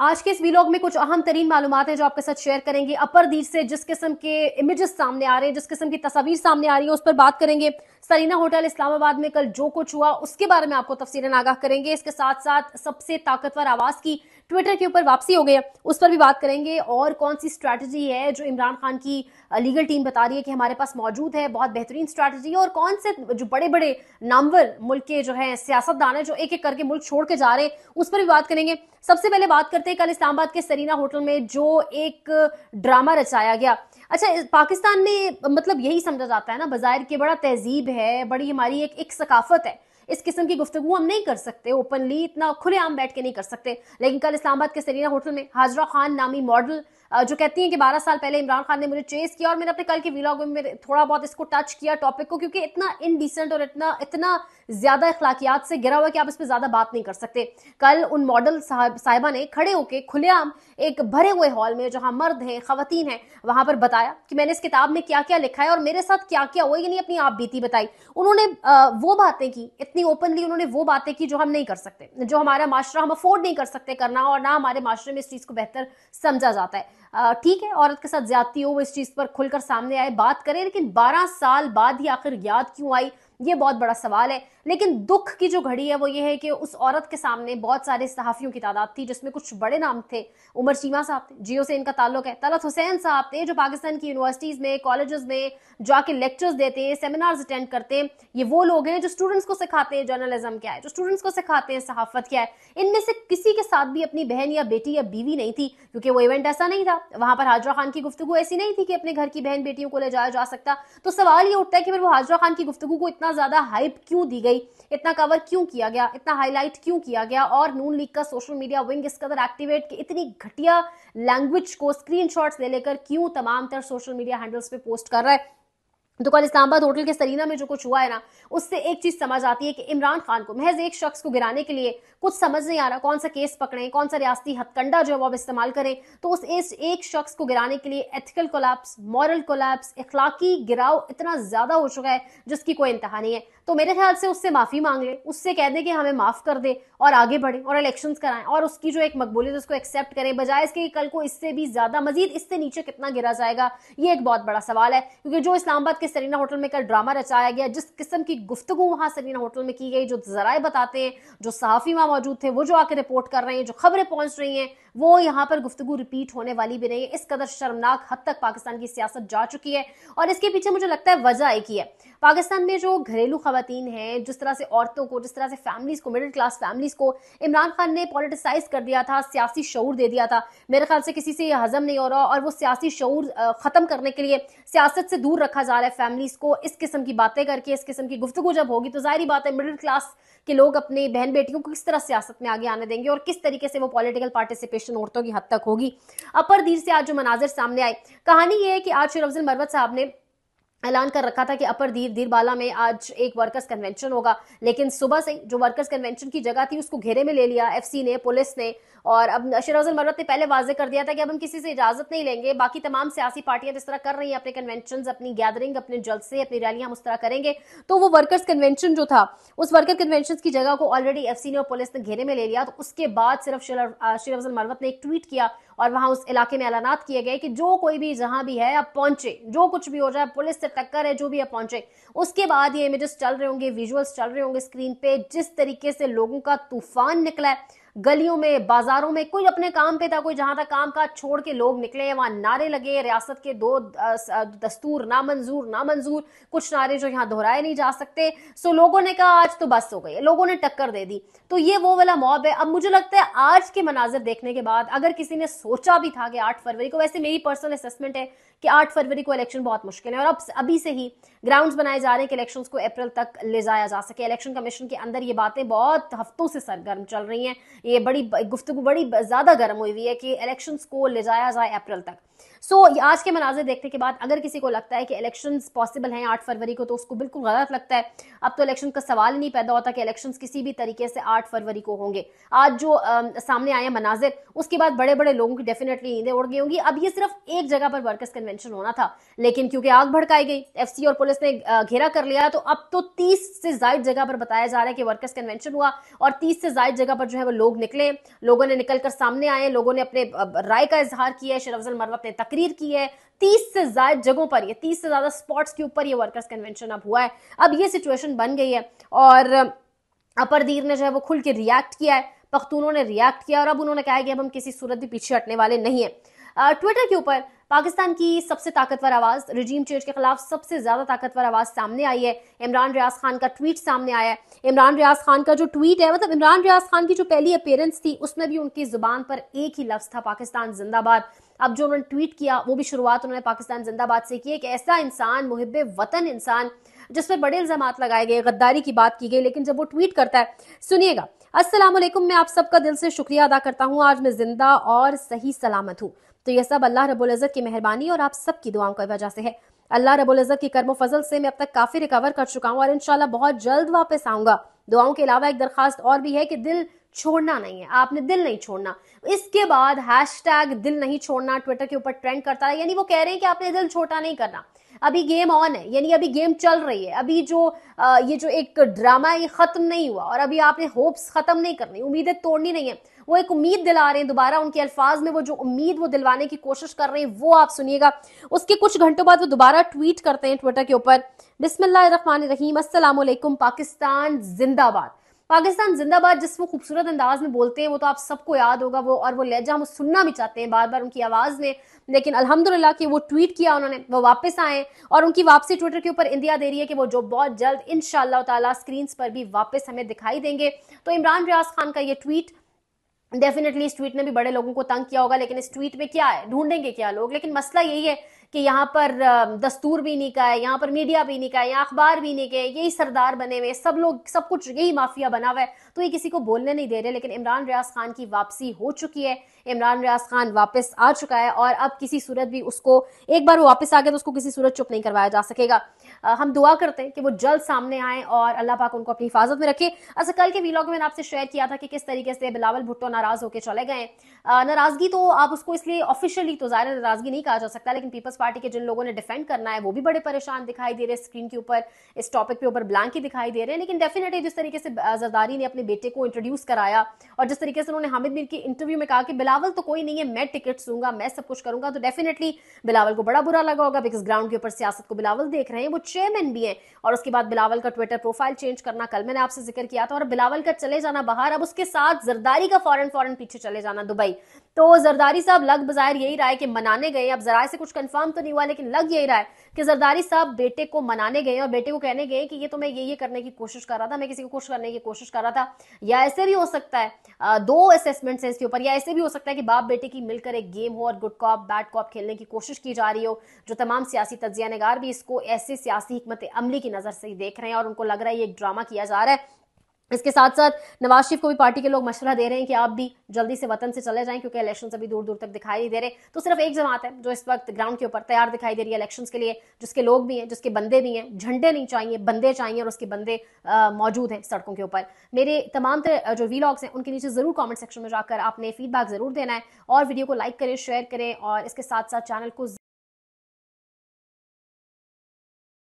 आज के इस वीलॉग में कुछ अहम तरीन मालूम है जो आपके साथ शेयर करेंगे अपर दीज से जिस किस्म के इमेजेस सामने आ रहे हैं जिस किस्म की तस्वीर सामने आ रही है उस पर बात करेंगे सरीना होटल इस्लामाबाद में कल जो कुछ हुआ उसके बारे में आपको तफसीला आगाह करेंगे इसके साथ साथ सबसे ताकतवर आवाज की ट्विटर के ऊपर वापसी हो गई उस पर भी बात करेंगे और कौन सी स्ट्रैटेजी है जो इमरान खान की लीगल टीम बता रही है कि हमारे पास मौजूद है बहुत बेहतरीन स्ट्रैटेजी है और कौन से जो बड़े बड़े नामवर मुल्क के जो है सियासतदान है जो एक एक करके मुल्क छोड़ के जा रहे हैं उस पर भी बात करेंगे सबसे पहले बात करते हैं कल इस्लामाबाद के सरीना होटल में जो एक ड्रामा रचाया गया अच्छा पाकिस्तान में मतलब यही समझा जाता है ना बाजार के बड़ा तहजीब है बड़ी हमारी एक एक सकाफत है इस किस्म की गुफ्तु हम नहीं कर सकते ओपनली इतना खुलेआम बैठ के नहीं कर सकते लेकिन कल इस्लामाबाद के सरीना होटल में हाजरा खान नामी मॉडल जो कहती हैं कि 12 साल पहले इमरान खान ने मुझे चेस किया और मैंने अपने कल के वीलॉग में थोड़ा बहुत इसको टच किया टॉपिक को क्योंकि इतना इनडिसेंट और इतना इतना ज्यादा अखलाकियात से गिरा हुआ कि आप इस पर ज्यादा बात नहीं कर सकते कल उन मॉडल साहब साहिबा ने खड़े होकर खुलेआम एक भरे हुए हॉल में जहां मर्द हैं खातन हैं वहां पर बताया कि मैंने इस किताब में क्या क्या लिखा है और मेरे साथ क्या क्या हुआ यानी अपनी आप बीती बताई उन्होंने वो बातें की इतनी ओपनली उन्होंने वो बातें की जो हम नहीं कर सकते जो हमारा माशरा हम अफोर्ड नहीं कर सकते करना और ना हमारे माशरे में इस चीज को बेहतर समझा जाता है ठीक है औरत के साथ ज्यादती हो वो इस चीज पर खुलकर सामने आए बात करें लेकिन बारह साल बाद ही आखिर याद क्यों आई ये बहुत बड़ा सवाल है लेकिन दुख की जो घड़ी है वो ये है कि उस औरत के सामने बहुत सारे सहाफ़ियों की तादाद थी जिसमें कुछ बड़े नाम थे उमर चीमा साहब थे जियो से इनका ताल्लुक है तलत हुसैन साहब थे जो पाकिस्तान की यूनिवर्सिटीज़ में कॉलेज में जाके लेक्चर्स देते हैं सेमिनार्स अटेंड करते हैं ये वो लोग हैं जो स्टूडेंट्स को सिखाते हैं जर्नलिज्म क्या है जो स्टूडेंट्स को सिखाते हैं सहाफ़त क्या है इनमें से किसी के साथ भी अपनी बहन या बेटी या बीवी नहीं थी क्योंकि वो इवेंट ऐसा नहीं था वहां पर हाजरा खान की गुफ्तु ऐसी नहीं थी कि अपने घर की बहन बेटियों को ले जाया जा सकता तो सवाल ये उठता है कि फिर वो हाजरा खान की गुफ्तु को इतना इतना ज्यादा हाइप क्यों दी गई इतना कवर क्यों किया गया इतना हाईलाइट क्यों किया गया और नून लीग का सोशल मीडिया विंग इस कदर एक्टिवेट कि इतनी घटिया लैंग्वेज को स्क्रीनशॉट्स ले लेकर क्यों तमाम तर सोशल मीडिया हैंडल्स पे पोस्ट कर रहा है तो कल इस्लामाबाद होटल के सरीना में जो कुछ हुआ है ना उससे एक चीज समझ आती है कि इमरान खान को महज एक शख्स को गिराने के लिए कुछ समझ नहीं आ रहा कौन सा केस पकड़ें कौन सा रियासती हथकंडा जो है वो अब इस्तेमाल करें तो उस इस एक शख्स को गिराने के लिए एथिकल कोलैप्स मॉरल कोलैप्स इखलाकी गिराव इतना ज्यादा हो चुका है जिसकी कोई इंतहा नहीं है तो मेरे ख्याल से उससे माफ़ी मांग ले उससे कह दे कि हमें माफ़ कर दे और आगे बढ़े और इलेक्शन कराएं और उसकी जो एक मकबूलियत उसको एक्सेप्ट करें बजाय इसके कल को इससे भी ज़्यादा मजीद इससे नीचे कितना गिरा जाएगा ये एक बहुत बड़ा सवाल है क्योंकि जो इस्लामाबाद के सरीना होटल में कल ड्रामा रचाया गया जिस किस्म की गुफ्तु वहां सरीना होटल में की गई जो जराए बताते हैं जो सहाफ़ी वहां मौजूद थे वो जो आके रिपोर्ट कर रहे हैं जो खबरें पहुंच रही हैं वो यहां पर गुफ्तु रिपीट होने वाली भी नहीं है इस कदर शर्मनाक हद तक पाकिस्तान की सियासत जा चुकी है और इसके पीछे मुझे लगता है वजह एक ही है पाकिस्तान में जो घरेलू खबर खातन हैं जिस तरह से औरतों को जिस तरह से फैमिलीज़ को मिडिल क्लास फैमिलीज़ को इमरान खान ने पॉलिटिसाइज कर दिया था सियासी शौर दे दिया था मेरे ख्याल से किसी से यह हजम नहीं हो रहा और वो सियासी शौर ख़त्म करने के लिए सियासत से दूर रखा जा रहा है फैमिलीज़ को इस किस्म की बातें करके इस किस्म की गुफ्तु जब होगी तो जाहिर बात है मिडिल क्लास के लोग अपने बहन बेटियों को किस तरह सियासत में आगे आने देंगे और किस तरीके से वो पॉलिटिकल पार्टिसिपेशन औरतों की हद तक होगी अपर दीर से आज जो मनाजिर सामने आए कहानी ये है कि आज शेर अफजल मरवत साहब ने ऐलान कर रखा था कि अपर दीप दीरबाला में आज एक वर्कर्स कन्वेंशन होगा लेकिन सुबह से जो वर्कर्स कन्वेंशन की जगह थी उसको घेरे में ले लिया एफसी ने पुलिस ने और अब शराजुल मरवत ने पहले वाजे कर दिया था कि अब हम किसी से इजाजत नहीं लेंगे बाकी तमाम सियासी पार्टियां जिस तरह कर रही हैं अपने कन्वेंशन अपनी गैदरिंग अपने जलसे अपनी रैलियां हम उस तरह करेंगे तो वो वर्कर्स कन्वेंशन जो था उस वर्कर कन्वेंशन की जगह को ऑलरेडी एफ ने और पुलिस ने घेरे में ले लिया तो उसके बाद सिर्फ शेर मरवत ने एक ट्वीट किया और वहां उस इलाके में ऐलानात किए गए कि जो कोई भी जहां भी है अब पहुंचे जो कुछ भी हो रहा है पुलिस से टक्कर है जो भी अब पहुंचे उसके बाद ये इमेजेस चल रहे होंगे विजुअल्स चल रहे होंगे स्क्रीन पे जिस तरीके से लोगों का तूफान निकला है गलियों में बाजारों में कोई अपने काम पे था कोई जहां तक काम काज छोड़ के लोग निकले वहां नारे लगे रियासत के दो दस्तूर ना मंजूर ना मंजूर कुछ नारे जो यहाँ दोहराए नहीं जा सकते सो लोगों ने कहा आज तो बस हो गई लोगों ने टक्कर दे दी तो ये वो वाला मॉब है अब मुझे लगता है आज के मनाजिर देखने के बाद अगर किसी ने सोचा भी था कि आठ फरवरी को वैसे मेरी पर्सनल असेसमेंट है कि आठ फरवरी को इलेक्शन बहुत मुश्किल है और अब अभी से ही ग्राउंड्स बनाए जा रहे हैं कि इलेक्शन को अप्रैल तक ले जाया जा सके इलेक्शन कमीशन के अंदर ये बातें बहुत हफ्तों से सरगर्म चल रही हैं ये बड़ी गुफ्तु बड़ी ज़्यादा गर्म हुई हुई है कि इलेक्शन को ले जाया जाए अप्रैल तक सो so, आज के मनाजिर देखने के बाद अगर किसी को लगता है कि इलेक्शन पॉसिबल हैं आठ फरवरी को तो उसको बिल्कुल गलत लगता है अब तो इलेक्शन का सवाल ही नहीं पैदा होता कि इलेक्शन किसी भी तरीके से आठ फरवरी को होंगे आज जो आ, सामने आए मनाजिर उसके बाद बड़े बड़े लोगों की डेफिनेटली ईंदें उड़ गई होंगी अब ये सिर्फ एक जगह पर वर्कर्स कन्वेंशन होना था लेकिन क्योंकि आग भड़काई गई एफ और पुलिस ने घेरा कर लिया तो अब तो तीस से जायद जगह पर बताया जा रहा है कि वर्कर्स कन्वेंशन हुआ और तीस से जायद जगह पर जो है वो लोग निकले लोगों ने निकलकर सामने आए लोगों ने अपने राय का इजहार किया है शेर अफजल मरवत ने तक तकरीर की है तीस से ज्यादा जगहों पर ये तीस से ज्यादा स्पॉट्स के ऊपर ये वर्कर्स कन्वेंशन अब हुआ है अब ये सिचुएशन बन गई है और अपरदीर ने जो है वो खुल के रिएक्ट किया है पख्तूनों ने रिएक्ट किया और अब उन्होंने कहा कि अब हम किसी सूरत भी पीछे हटने वाले नहीं है ट्विटर के ऊपर पाकिस्तान की सबसे ताकतवर आवाज रिजीम चेंज के खिलाफ सबसे ज्यादा ताकतवर आवाज सामने आई है इमरान रियाज खान का ट्वीट सामने आया है इमरान रियाज खान का जो ट्वीट है मतलब इमरान रियाज खान की जो पहली अपेयरेंस थी उसमें भी उनकी जुबान पर एक ही लफ्ज था पाकिस्तान जिंदाबाद अब जो उन्होंने ट्वीट किया वो भी शुरुआत उन्होंने पाकिस्तान जिंदाबाद से की एक ऐसा इंसान मुहिब वतन इंसान जिस पर बड़े इल्जाम लगाए गए गद्दारी की बात की गई लेकिन जब वो ट्वीट करता है सुनिएगा अस्सलाम वालेकुम मैं आप सबका दिल से शुक्रिया अदा करता हूँ आज मैं जिंदा और सही सलामत हूँ तो यह सब अल्लाह रबुल इज़्ज़त की मेहरबानी और आप सबकी दुआओं की वजह से है अल्लाह रबुल इज़्ज़त की कर्म फजल से मैं अब तक काफ़ी रिकवर कर चुका हूँ और इनशाला बहुत जल्द वापस आऊंगा दुआओं के अलावा एक दरखास्त और भी है कि दिल छोड़ना नहीं है आपने दिल नहीं छोड़ना इसके बाद हैश दिल नहीं छोड़ना ट्विटर के ऊपर ट्रेंड करता है यानी वो कह रहे हैं कि आपने दिल छोटा नहीं करना अभी गेम ऑन है यानी अभी गेम चल रही है अभी जो आ, ये जो एक ड्रामा है ये खत्म नहीं हुआ और अभी आपने होप्स खत्म नहीं करनी उम्मीदें तोड़नी नहीं है वो एक उम्मीद दिला रहे हैं दोबारा उनके अल्फाज में वो जो उम्मीद वो दिलवाने की कोशिश कर रहे हैं वो आप सुनिएगा उसके कुछ घंटों बाद वो दोबारा ट्वीट करते हैं ट्विटर के ऊपर बिस्मिल्लाम रहीम असलम पाकिस्तान जिंदाबाद पाकिस्तान जिंदाबाद जिस वो खूबसूरत अंदाज में बोलते हैं वो तो आप सबको याद होगा वो और वो लहजा हम सुनना भी चाहते हैं बार बार उनकी आवाज़ में लेकिन अल्हम्दुलिल्लाह कि वो ट्वीट किया उन्होंने वो वापस आए और उनकी वापसी ट्विटर के ऊपर इंडिया दे रही है कि वो जो बहुत जल्द इन ताला स्क्रीन पर भी वापस हमें दिखाई देंगे तो इमरान रियाज खान का ये ट्वीट डेफिनेटली इस ट्वीट ने भी बड़े लोगों को तंग किया होगा लेकिन इस ट्वीट में क्या है ढूंढेंगे क्या लोग लेकिन मसला यही है कि यहाँ पर दस्तूर भी नहीं का है यहाँ पर मीडिया भी नहीं का है यहाँ अखबार भी नहीं गए यही सरदार बने हुए सब लोग सब कुछ यही माफिया बना हुआ है तो ये किसी को बोलने नहीं दे रहे लेकिन इमरान रियाज खान की वापसी हो चुकी है इमरान रियाज खान वापस आ चुका है और अब किसी सूरत भी उसको एक बार वो वापस आ गया तो उसको किसी सूरत चुप नहीं करवाया जा सकेगा हम दुआ करते हैं कि वो जल्द सामने आए और अल्लाह पाक उनको अपनी हिफाजत में रखे अच्छा कल के वीलॉग में मैंने आपसे शेयर किया था कि किस तरीके से बिलावल भुट्टो नाराज होकर चले गए नाराजगी तो आप उसको इसलिए ऑफिशियली तो ज़ाहिर नाराजगी नहीं कहा जा सकता लेकिन पीपल्स पार्टी के जिन लोगों ने डिफेंड करना है वो भी बड़े परेशान दिखाई दे रहे स्क्रीन के ऊपर इस टॉपिक के ऊपर ब्लैंक ही दिखाई दे रहे हैं लेकिन डेफिनेटली जिस तरीके से जरदारी ने अपने बेटे को इंट्रोड्यूस कराया और जिस तरीके से उन्होंने हामिद मीर की इंटरव्यू में कहा कि बिलावल तो कोई नहीं है मैं टिकट दूंगा मैं सब कुछ करूंगा तो डेफिनेटली बिलावल को बड़ा बुरा लगा होगा बिकॉज ग्राउंड के ऊपर सियासत को बिलावल देख रहे हैं वो चेयरमैन भी है और उसके बाद बिलावल का ट्विटर प्रोफाइल चेंज करना कल मैंने आपसे जिक्र किया था और बिलावल का चले जाना बाहर अब उसके साथ जरदारी का फॉरन फॉरन पीछे चले जाना दुबई तो जरदारी साहब लग बाजार यही रहा है कि मनाने गए अब जरा से कुछ कंफर्म तो नहीं हुआ लेकिन लग यही रहा है कि जरदारी साहब बेटे को मनाने गए और बेटे को कहने गए कि ये तो मैं ये ये करने की कोशिश कर रहा था मैं किसी को कुछ करने की कोशिश कर रहा था या ऐसे भी हो सकता है दो असेसमेंट्स हैं इसके ऊपर या ऐसे भी हो सकता है कि बाप बेटे की मिलकर एक गेम हो और गुड कॉप बैड कॉप खेलने की कोशिश की जा रही हो जो तमाम सियासी तजिया नगार भी इसको ऐसे सियासी हमत अमली की नज़र से ही देख रहे हैं और उनको लग रहा है ये एक ड्रामा किया जा रहा है इसके साथ साथ नवाज शरीफ को भी पार्टी के लोग मशवरा दे रहे हैं कि आप भी जल्दी से वतन से चले जाएं क्योंकि इलेक्शन अभी दूर दूर तक दिखाई नहीं दे रहे तो सिर्फ एक जमात है जो इस वक्त ग्राउंड के ऊपर तैयार दिखाई दे रही है इलेक्शन के लिए जिसके लोग भी हैं जिसके बंदे भी हैं झंडे नहीं चाहिए बंदे चाहिए और उसके बंदे मौजूद हैं सड़कों के ऊपर मेरे तमाम जो वीलॉग्स हैं उनके नीचे जरूर कॉमेंट सेक्शन में जाकर आपने फीडबैक जरूर देना है और वीडियो को लाइक करें शेयर करें और इसके साथ साथ चैनल को